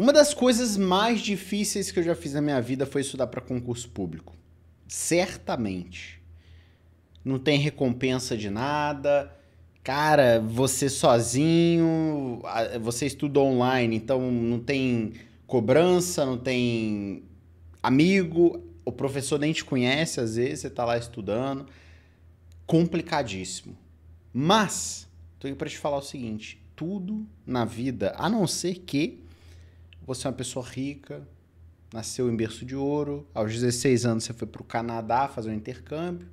Uma das coisas mais difíceis que eu já fiz na minha vida foi estudar para concurso público. Certamente. Não tem recompensa de nada. Cara, você sozinho, você estuda online, então não tem cobrança, não tem amigo, o professor nem te conhece às vezes, você tá lá estudando. Complicadíssimo. Mas, tô aqui para te falar o seguinte: tudo na vida, a não ser que você é uma pessoa rica, nasceu em berço de ouro. Aos 16 anos você foi para o Canadá fazer um intercâmbio.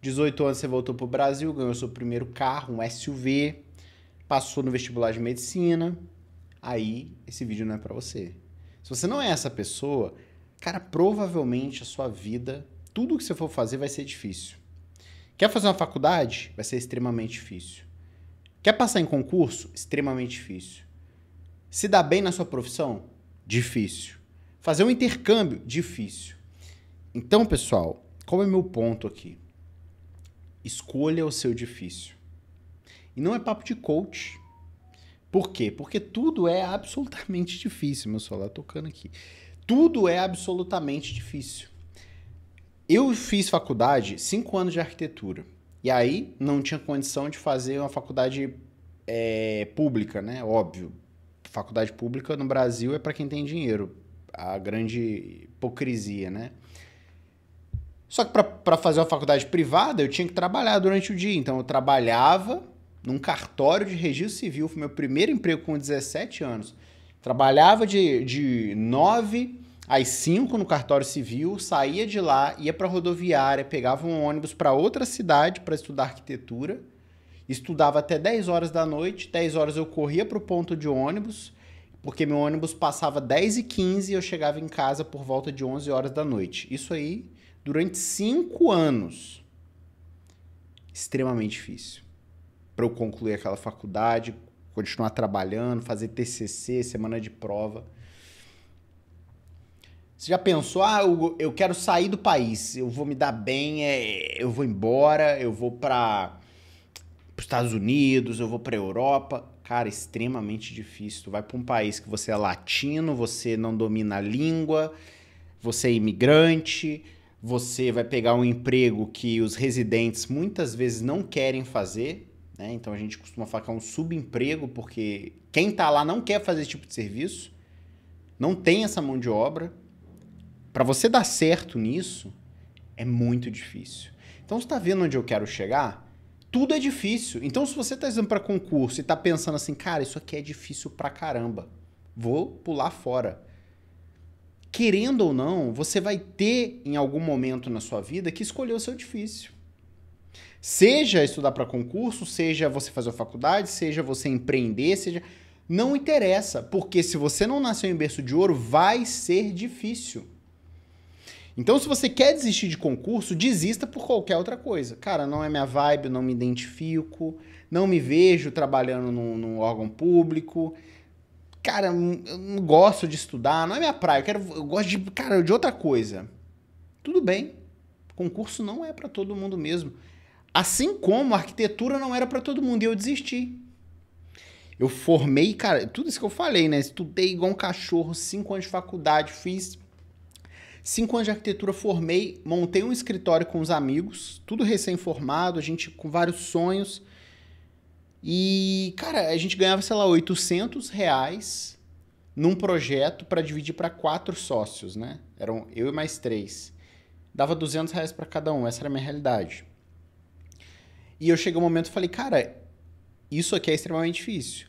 18 anos você voltou para o Brasil, ganhou seu primeiro carro, um SUV, passou no vestibular de medicina. Aí esse vídeo não é para você. Se você não é essa pessoa, cara, provavelmente a sua vida, tudo que você for fazer vai ser difícil. Quer fazer uma faculdade? Vai ser extremamente difícil. Quer passar em concurso? Extremamente difícil. Se dar bem na sua profissão? Difícil. Fazer um intercâmbio? Difícil. Então, pessoal, qual é meu ponto aqui? Escolha o seu difícil. E não é papo de coach. Por quê? Porque tudo é absolutamente difícil. Meu celular tá tocando aqui. Tudo é absolutamente difícil. Eu fiz faculdade, cinco anos de arquitetura. E aí não tinha condição de fazer uma faculdade é, pública, né? Óbvio faculdade pública no Brasil é para quem tem dinheiro. A grande hipocrisia, né? Só que para fazer uma faculdade privada, eu tinha que trabalhar durante o dia. Então, eu trabalhava num cartório de registro civil. Foi meu primeiro emprego com 17 anos. Trabalhava de, de 9 às 5 no cartório civil, saía de lá, ia para rodoviária, pegava um ônibus para outra cidade para estudar arquitetura estudava até 10 horas da noite, 10 horas eu corria para o ponto de ônibus, porque meu ônibus passava 10 e 15 e eu chegava em casa por volta de 11 horas da noite. Isso aí durante 5 anos. Extremamente difícil. Para eu concluir aquela faculdade, continuar trabalhando, fazer TCC, semana de prova. Você já pensou, ah, eu, eu quero sair do país, eu vou me dar bem, é, eu vou embora, eu vou para Estados Unidos, eu vou para Europa. Cara, extremamente difícil. Tu vai para um país que você é latino, você não domina a língua, você é imigrante, você vai pegar um emprego que os residentes muitas vezes não querem fazer. Né? Então a gente costuma falar que é um subemprego, porque quem está lá não quer fazer esse tipo de serviço, não tem essa mão de obra. Para você dar certo nisso, é muito difícil. Então você está vendo onde eu quero chegar? tudo é difícil. Então, se você está estudando para concurso e está pensando assim, cara, isso aqui é difícil pra caramba, vou pular fora. Querendo ou não, você vai ter em algum momento na sua vida que escolher o seu difícil. Seja estudar para concurso, seja você fazer faculdade, seja você empreender, seja. Não interessa, porque se você não nasceu em berço de ouro, vai ser difícil. Então, se você quer desistir de concurso, desista por qualquer outra coisa. Cara, não é minha vibe, não me identifico, não me vejo trabalhando num, num órgão público. Cara, eu não gosto de estudar, não é minha praia. Eu, quero, eu gosto de, cara, de outra coisa. Tudo bem. Concurso não é para todo mundo mesmo. Assim como a arquitetura não era para todo mundo e eu desisti. Eu formei, cara, tudo isso que eu falei, né? Estudei igual um cachorro, cinco anos de faculdade, fiz Cinco anos de arquitetura, formei, montei um escritório com os amigos, tudo recém-formado, a gente com vários sonhos. E, cara, a gente ganhava, sei lá, 800 reais num projeto para dividir para quatro sócios, né? Eram eu e mais três. Dava 200 reais para cada um, essa era a minha realidade. E eu cheguei um momento e falei, cara, isso aqui é extremamente difícil.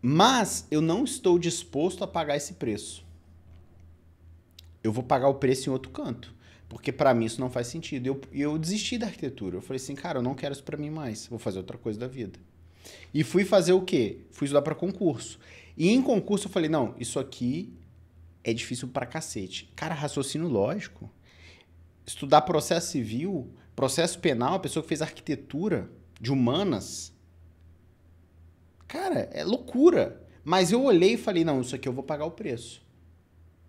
Mas eu não estou disposto a pagar esse preço eu vou pagar o preço em outro canto. Porque para mim isso não faz sentido. Eu, eu desisti da arquitetura. Eu falei assim, cara, eu não quero isso para mim mais. Vou fazer outra coisa da vida. E fui fazer o quê? Fui estudar para concurso. E em concurso eu falei, não, isso aqui é difícil pra cacete. Cara, raciocínio lógico. Estudar processo civil, processo penal, a pessoa que fez arquitetura de humanas. Cara, é loucura. Mas eu olhei e falei, não, isso aqui eu vou pagar o preço.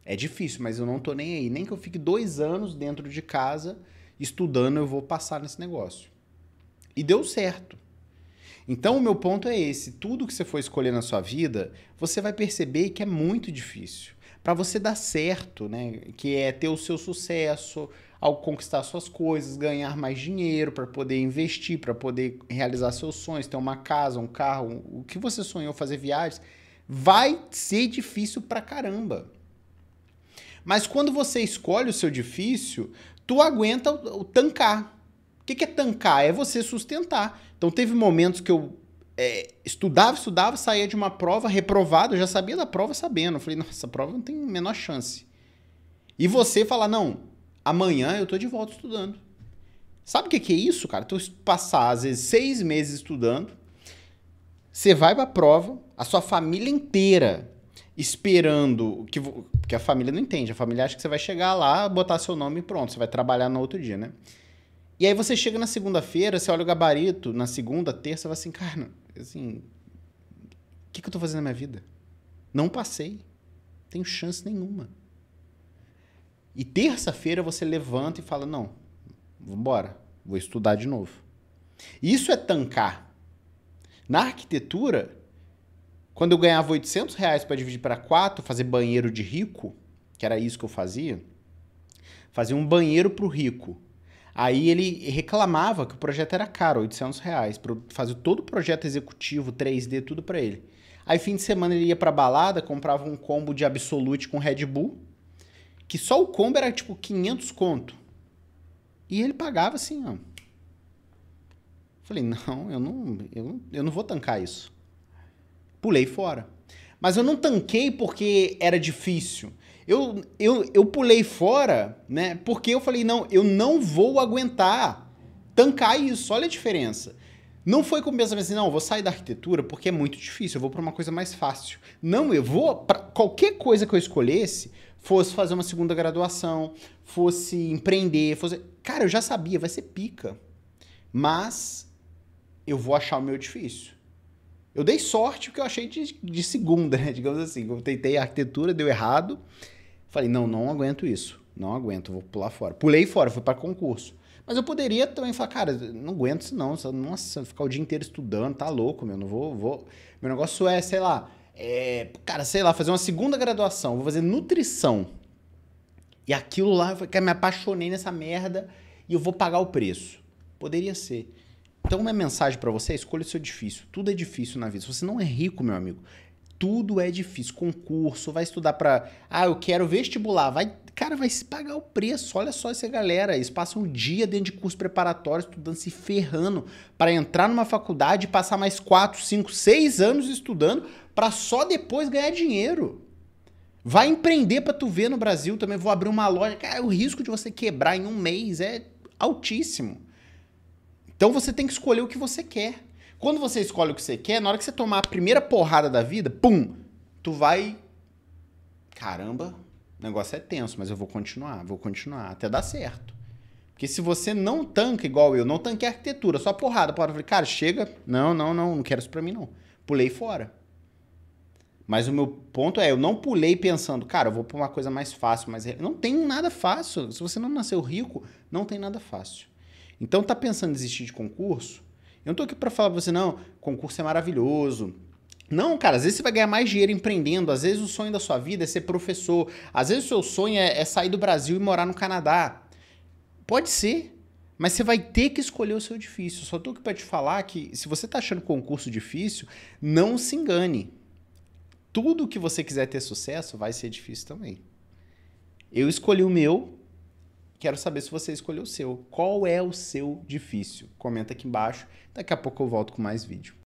É difícil, mas eu não tô nem aí. Nem que eu fique dois anos dentro de casa estudando, eu vou passar nesse negócio. E deu certo. Então, o meu ponto é esse: tudo que você for escolher na sua vida, você vai perceber que é muito difícil. Para você dar certo, né? Que é ter o seu sucesso, ao conquistar suas coisas, ganhar mais dinheiro para poder investir, para poder realizar seus sonhos, ter uma casa, um carro, o que você sonhou fazer viagens, vai ser difícil pra caramba. Mas quando você escolhe o seu difícil, tu aguenta o, o tancar. O que, que é tancar? É você sustentar. Então teve momentos que eu é, estudava, estudava, saía de uma prova reprovado, eu já sabia da prova sabendo. Eu falei, nossa, a prova não tem a menor chance. E você falar, não, amanhã eu tô de volta estudando. Sabe o que, que é isso, cara? Tu passar, às vezes, seis meses estudando, você vai pra prova, a sua família inteira esperando que porque a família não entende, a família acha que você vai chegar lá, botar seu nome e pronto, você vai trabalhar no outro dia, né? E aí você chega na segunda-feira, você olha o gabarito, na segunda, terça, você vai assim, cara, assim, o que, que eu tô fazendo na minha vida? Não passei, tenho chance nenhuma. E terça-feira você levanta e fala, não, vambora, embora, vou estudar de novo. Isso é tancar. Na arquitetura, quando eu ganhava 800 reais para dividir para quatro, fazer banheiro de rico, que era isso que eu fazia, fazia um banheiro para o rico. Aí ele reclamava que o projeto era caro, 800 reais, para fazer todo o projeto executivo, 3D, tudo para ele. Aí fim de semana ele ia para balada, comprava um combo de Absolute com Red Bull, que só o combo era tipo 500 conto. E ele pagava assim, ó. Falei, não, eu não, eu, eu não vou tancar isso pulei fora. Mas eu não tanquei porque era difícil. Eu, eu, eu pulei fora, né? Porque eu falei, não, eu não vou aguentar tancar isso. Olha a diferença. Não foi com o pensamento assim, não, vou sair da arquitetura porque é muito difícil, eu vou para uma coisa mais fácil. Não, eu vou para qualquer coisa que eu escolhesse, fosse fazer uma segunda graduação, fosse empreender, fosse, cara, eu já sabia, vai ser pica. Mas eu vou achar o meu difícil. Eu dei sorte porque eu achei de, de segunda, né? digamos assim. Eu tentei a arquitetura, deu errado. Falei, não, não aguento isso. Não aguento, vou pular fora. Pulei fora, fui para concurso. Mas eu poderia também falar, cara, não aguento isso não. Nossa, ficar o dia inteiro estudando, tá louco, meu. Não vou, vou. Meu negócio é, sei lá, é, cara, sei lá, fazer uma segunda graduação. Vou fazer nutrição. E aquilo lá, eu me apaixonei nessa merda e eu vou pagar o preço. Poderia ser. Então, minha mensagem para você é escolha o seu difícil. Tudo é difícil na vida. Se você não é rico, meu amigo, tudo é difícil. Concurso, vai estudar para, ah, eu quero vestibular, vai, cara, vai se pagar o preço. Olha só essa galera, eles passam um dia dentro de curso preparatório estudando se ferrando para entrar numa faculdade e passar mais 4, 5, 6 anos estudando para só depois ganhar dinheiro. Vai empreender para tu ver no Brasil também, vou abrir uma loja. Cara, o risco de você quebrar em um mês é altíssimo. Então você tem que escolher o que você quer. Quando você escolhe o que você quer, na hora que você tomar a primeira porrada da vida, pum, tu vai. Caramba, o negócio é tenso, mas eu vou continuar, vou continuar, até dar certo. Porque se você não tanca igual eu, não tanquei arquitetura, só porrada, porrada, eu falei, cara, chega, não, não, não, não quero isso pra mim não. Pulei fora. Mas o meu ponto é, eu não pulei pensando, cara, eu vou pra uma coisa mais fácil, mais... Não tem nada fácil. Se você não nasceu rico, não tem nada fácil. Então tá pensando em desistir de concurso? Eu não tô aqui para falar pra você, não, concurso é maravilhoso. Não, cara, às vezes você vai ganhar mais dinheiro empreendendo, às vezes o sonho da sua vida é ser professor, às vezes o seu sonho é, é sair do Brasil e morar no Canadá. Pode ser, mas você vai ter que escolher o seu difícil. Só tô aqui para te falar que se você tá achando concurso difícil, não se engane. Tudo que você quiser ter sucesso vai ser difícil também. Eu escolhi o meu Quero saber se você escolheu o seu. Qual é o seu difícil? Comenta aqui embaixo. Daqui a pouco eu volto com mais vídeo.